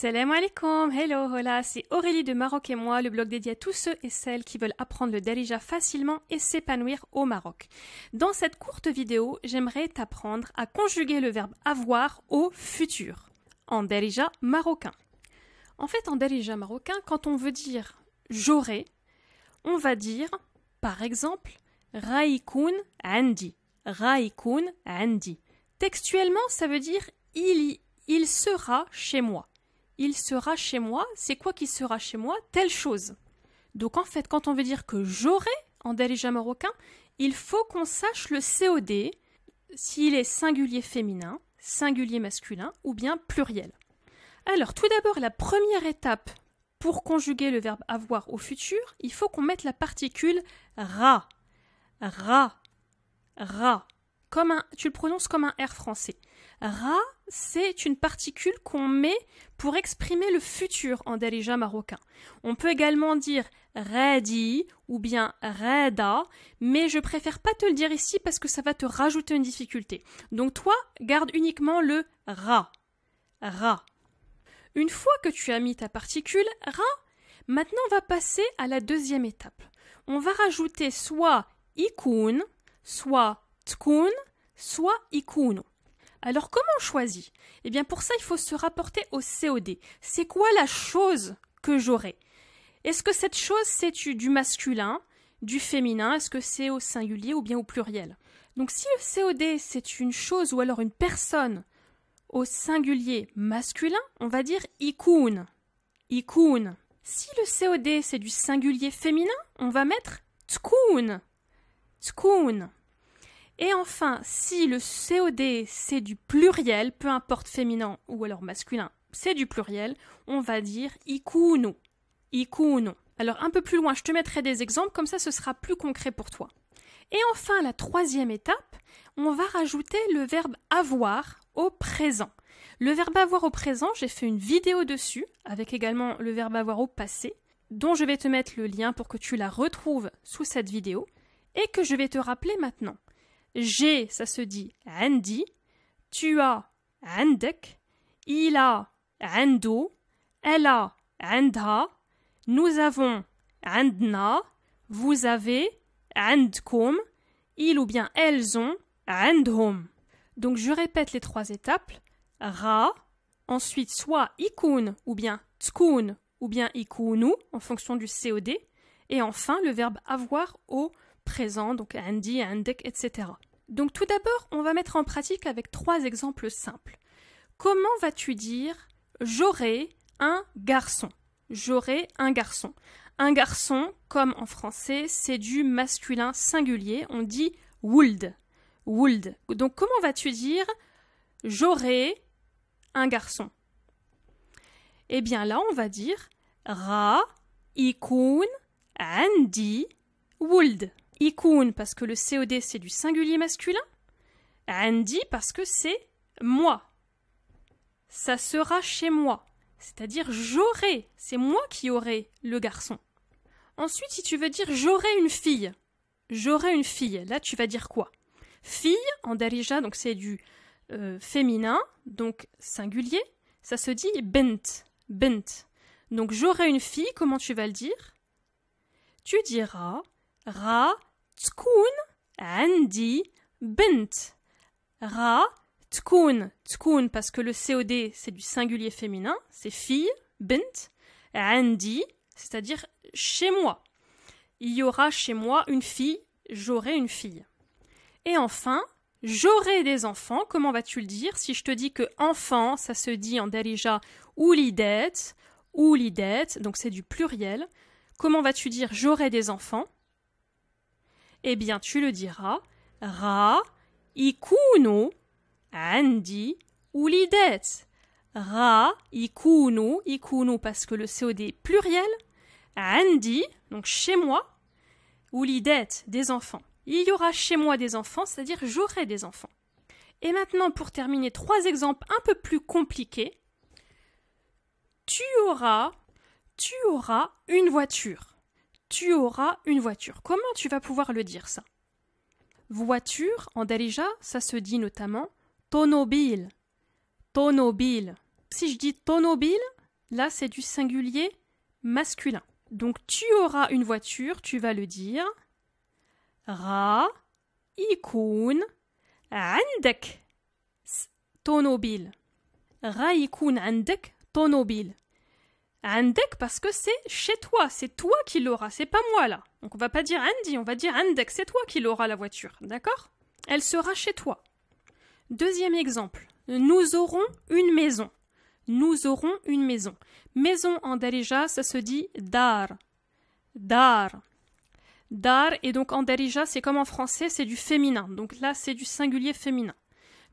Salam alaikum, hello, hola, c'est Aurélie de Maroc et moi, le blog dédié à tous ceux et celles qui veulent apprendre le Darija facilement et s'épanouir au Maroc. Dans cette courte vidéo, j'aimerais t'apprendre à conjuguer le verbe avoir au futur, en Darija marocain. En fait, en Darija marocain, quand on veut dire j'aurai, on va dire, par exemple, Raikun Andi. Textuellement, ça veut dire il, il sera chez moi il sera chez moi, c'est quoi qui sera chez moi Telle chose. Donc en fait, quand on veut dire que j'aurai en darija marocain, il faut qu'on sache le COD, s'il est singulier féminin, singulier masculin ou bien pluriel. Alors tout d'abord, la première étape pour conjuguer le verbe avoir au futur, il faut qu'on mette la particule ra. Ra. Ra. Comme un, tu le prononces comme un R français. Ra, c'est une particule qu'on met pour exprimer le futur en darija marocain. On peut également dire redi ou bien rada, mais je préfère pas te le dire ici parce que ça va te rajouter une difficulté. Donc toi, garde uniquement le ra. Ra. Une fois que tu as mis ta particule ra, maintenant on va passer à la deuxième étape. On va rajouter soit ikoun, soit tkun, soit ikunu. Alors comment on choisit Eh bien pour ça il faut se rapporter au COD. C'est quoi la chose que j'aurai Est-ce que cette chose c'est du masculin, du féminin Est-ce que c'est au singulier ou bien au pluriel Donc si le COD c'est une chose ou alors une personne au singulier masculin, on va dire ikoun. Ikoun. Si le COD c'est du singulier féminin, on va mettre tkoun. Et enfin, si le COD c'est du pluriel, peu importe féminin ou alors masculin, c'est du pluriel, on va dire IKUNO. Alors un peu plus loin, je te mettrai des exemples, comme ça ce sera plus concret pour toi. Et enfin, la troisième étape, on va rajouter le verbe avoir au présent. Le verbe avoir au présent, j'ai fait une vidéo dessus, avec également le verbe avoir au passé, dont je vais te mettre le lien pour que tu la retrouves sous cette vidéo, et que je vais te rappeler maintenant. J'ai, ça se dit Andy. Tu as Andek. Il a Ando. Elle a Andha. Nous avons Andna. Vous avez Andkom. Ils ou bien elles ont Andhom. Donc je répète les trois étapes. Ra, ensuite soit ikun ou bien tskun ou bien ikounou » en fonction du COD, et enfin le verbe avoir au présent, donc Andy, Andek, etc. Donc tout d'abord, on va mettre en pratique avec trois exemples simples. Comment vas-tu dire j'aurai un garçon J'aurai un garçon. Un garçon, comme en français, c'est du masculin singulier, on dit would. Would. Donc comment vas-tu dire j'aurai un garçon Eh bien là, on va dire ra ikun Andy, would ikun parce que le COD c'est du singulier masculin, Andy parce que c'est moi. Ça sera chez moi, c'est-à-dire j'aurai, c'est moi qui aurai le garçon. Ensuite, si tu veux dire j'aurai une fille, j'aurai une fille, là tu vas dire quoi Fille en darija, donc c'est du euh, féminin, donc singulier, ça se dit bent, bent. Donc j'aurai une fille, comment tu vas le dire Tu diras ra تكون عندي بنت parce que le COD c'est du singulier féminin c'est fille bint عندي c'est-à-dire chez moi il y aura chez moi une fille j'aurai une fille et enfin j'aurai des enfants comment vas-tu le dire si je te dis que enfant ça se dit en darija ou lidet ou donc c'est du pluriel comment vas-tu dire j'aurai des enfants eh bien, tu le diras Ra ikuno andi ulidet. Ra ikuno ikuno parce que le COD est pluriel. Andi, donc chez moi. Ulidet, des enfants. Il y aura chez moi des enfants, c'est-à-dire j'aurai des enfants. Et maintenant, pour terminer, trois exemples un peu plus compliqués. Tu auras, tu auras une voiture tu auras une voiture. Comment tu vas pouvoir le dire ça Voiture, en Darija, ça se dit notamment tonobile. Tonobil. Si je dis tonobile, là c'est du singulier masculin. Donc tu auras une voiture, tu vas le dire ra ikoun andek tonobil. Ra tonobile. Andek parce que c'est chez toi, c'est toi qui l'auras, c'est pas moi là. Donc on va pas dire Andy, on va dire Andek, c'est toi qui l'auras la voiture, d'accord Elle sera chez toi. Deuxième exemple, nous aurons une maison. Nous aurons une maison. Maison en Darija, ça se dit dar. Dar. Dar, et donc en Darija, c'est comme en français, c'est du féminin. Donc là, c'est du singulier féminin.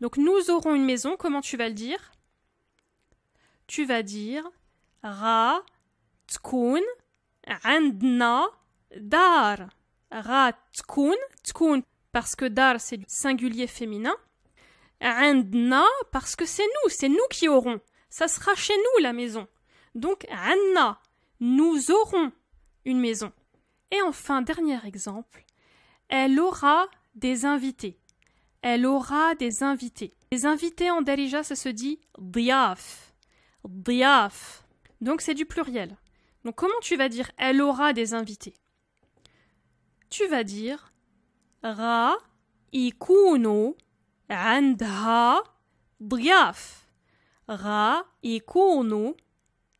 Donc nous aurons une maison, comment tu vas le dire Tu vas dire Ra, تكون عندنا dar. Ra, parce que dar c'est du singulier féminin عندنا parce que c'est nous c'est nous qui aurons ça sera chez nous la maison donc anna nous aurons une maison et enfin dernier exemple elle aura des invités elle aura des invités les invités en darija ça se dit diaf diaf donc c'est du pluriel. Donc comment tu vas dire elle aura des invités Tu vas dire ra ikuno andha diaf. Ra ikuno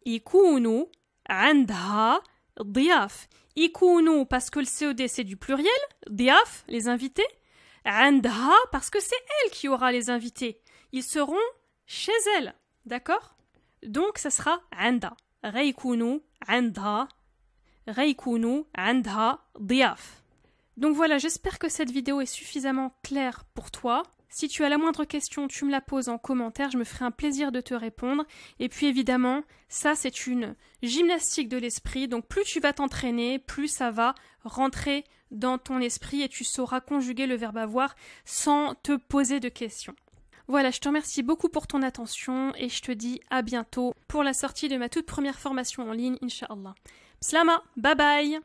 ikuno andha diaf. Ikuno parce que le COD c'est du pluriel, diaf les invités, andha parce que c'est elle qui aura les invités. Ils seront chez elle, d'accord donc ça sera عندها REIKUNU, عندها REIKUNU, عندها DIAF. Donc voilà, j'espère que cette vidéo est suffisamment claire pour toi. Si tu as la moindre question, tu me la poses en commentaire, je me ferai un plaisir de te répondre. Et puis évidemment, ça c'est une gymnastique de l'esprit, donc plus tu vas t'entraîner, plus ça va rentrer dans ton esprit et tu sauras conjuguer le verbe avoir sans te poser de questions. Voilà, je te remercie beaucoup pour ton attention et je te dis à bientôt pour la sortie de ma toute première formation en ligne, Inshallah. Slama, bye bye